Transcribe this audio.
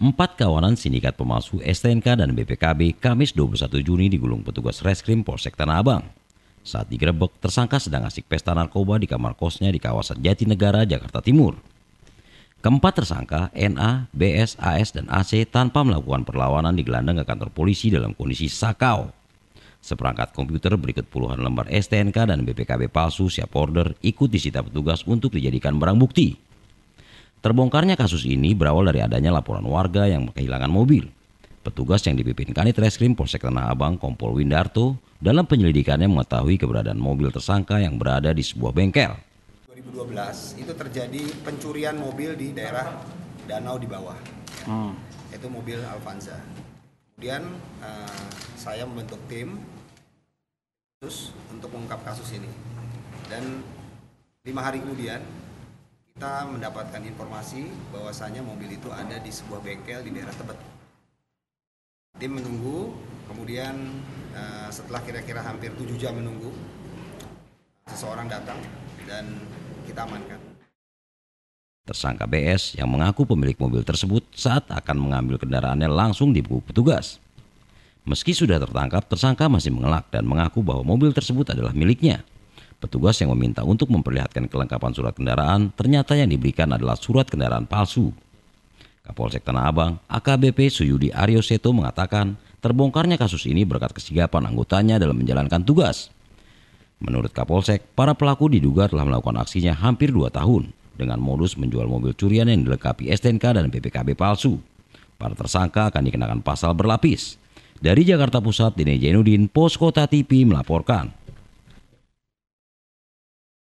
Empat kawanan sindikat pemalsu STNK dan BPKB Kamis 21 Juni digulung petugas reskrim Polsek Tanah Abang. Saat digerebek, tersangka sedang asik pesta narkoba di kamar kosnya di kawasan Jatinegara, Jakarta Timur. Keempat tersangka, NA, BS, AS, dan AC tanpa melakukan perlawanan digelandang ke kantor polisi dalam kondisi sakau. Seperangkat komputer berikut puluhan lembar STNK dan BPKB palsu siap order ikut disita petugas untuk dijadikan barang bukti. Terbongkarnya kasus ini berawal dari adanya laporan warga yang kehilangan mobil. Petugas yang dipimpin Kanit Reskrim Polsek Tanah Abang Kompol Windarto dalam penyelidikannya mengetahui keberadaan mobil tersangka yang berada di sebuah bengkel. 2012 itu terjadi pencurian mobil di daerah danau di bawah. Hmm. Itu mobil Alvanza. Kemudian uh, saya membentuk tim terus untuk mengungkap kasus ini. Dan lima hari kemudian kita mendapatkan informasi bahwasannya mobil itu ada di sebuah bengkel di daerah Tebet. Tim menunggu, kemudian eh, setelah kira-kira hampir 7 jam menunggu, seseorang datang dan kita amankan. Tersangka BS yang mengaku pemilik mobil tersebut saat akan mengambil kendaraannya langsung dibekuk petugas. Meski sudah tertangkap, tersangka masih mengelak dan mengaku bahwa mobil tersebut adalah miliknya. Petugas yang meminta untuk memperlihatkan kelengkapan surat kendaraan ternyata yang diberikan adalah surat kendaraan palsu. Kapolsek Tanah Abang, AKBP Suyudi Aryo Seto mengatakan terbongkarnya kasus ini berkat kesigapan anggotanya dalam menjalankan tugas. Menurut Kapolsek, para pelaku diduga telah melakukan aksinya hampir 2 tahun dengan modus menjual mobil curian yang dilengkapi STNK dan PPKB palsu. Para tersangka akan dikenakan pasal berlapis. Dari Jakarta Pusat, Dine Jenudin, Posko Tati melaporkan.